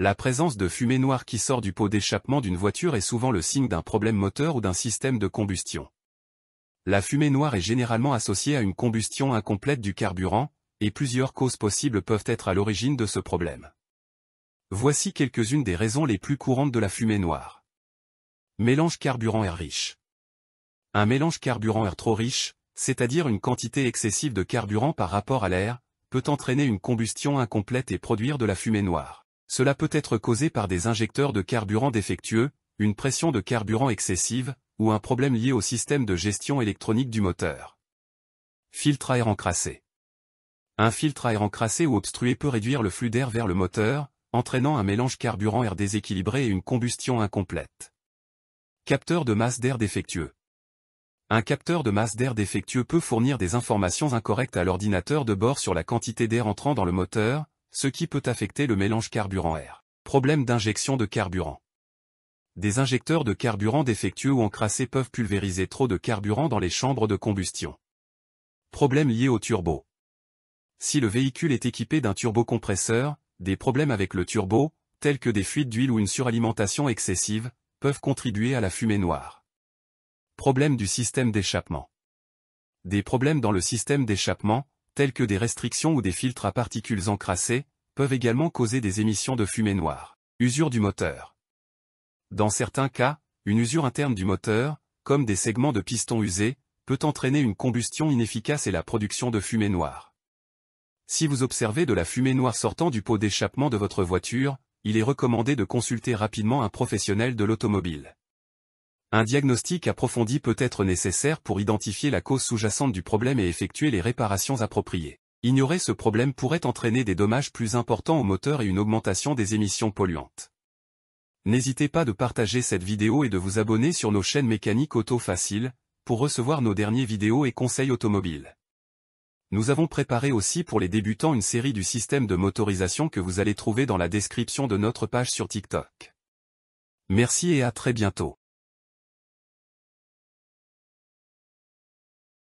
La présence de fumée noire qui sort du pot d'échappement d'une voiture est souvent le signe d'un problème moteur ou d'un système de combustion. La fumée noire est généralement associée à une combustion incomplète du carburant, et plusieurs causes possibles peuvent être à l'origine de ce problème. Voici quelques-unes des raisons les plus courantes de la fumée noire. Mélange carburant air riche. Un mélange carburant air trop riche, c'est-à-dire une quantité excessive de carburant par rapport à l'air, peut entraîner une combustion incomplète et produire de la fumée noire. Cela peut être causé par des injecteurs de carburant défectueux, une pression de carburant excessive, ou un problème lié au système de gestion électronique du moteur. Filtre à air encrassé. Un filtre à air encrassé ou obstrué peut réduire le flux d'air vers le moteur, entraînant un mélange carburant-air déséquilibré et une combustion incomplète. Capteur de masse d'air défectueux. Un capteur de masse d'air défectueux peut fournir des informations incorrectes à l'ordinateur de bord sur la quantité d'air entrant dans le moteur, ce qui peut affecter le mélange carburant-air. Problème d'injection de carburant. Des injecteurs de carburant défectueux ou encrassés peuvent pulvériser trop de carburant dans les chambres de combustion. Problème lié au turbo. Si le véhicule est équipé d'un turbocompresseur, des problèmes avec le turbo, tels que des fuites d'huile ou une suralimentation excessive, peuvent contribuer à la fumée noire. Problème du système d'échappement. Des problèmes dans le système d'échappement, telles que des restrictions ou des filtres à particules encrassées, peuvent également causer des émissions de fumée noire. Usure du moteur. Dans certains cas, une usure interne du moteur, comme des segments de piston usés, peut entraîner une combustion inefficace et la production de fumée noire. Si vous observez de la fumée noire sortant du pot d'échappement de votre voiture, il est recommandé de consulter rapidement un professionnel de l'automobile. Un diagnostic approfondi peut être nécessaire pour identifier la cause sous-jacente du problème et effectuer les réparations appropriées. Ignorer ce problème pourrait entraîner des dommages plus importants au moteur et une augmentation des émissions polluantes. N'hésitez pas de partager cette vidéo et de vous abonner sur nos chaînes mécaniques auto facile, pour recevoir nos dernières vidéos et conseils automobiles. Nous avons préparé aussi pour les débutants une série du système de motorisation que vous allez trouver dans la description de notre page sur TikTok. Merci et à très bientôt.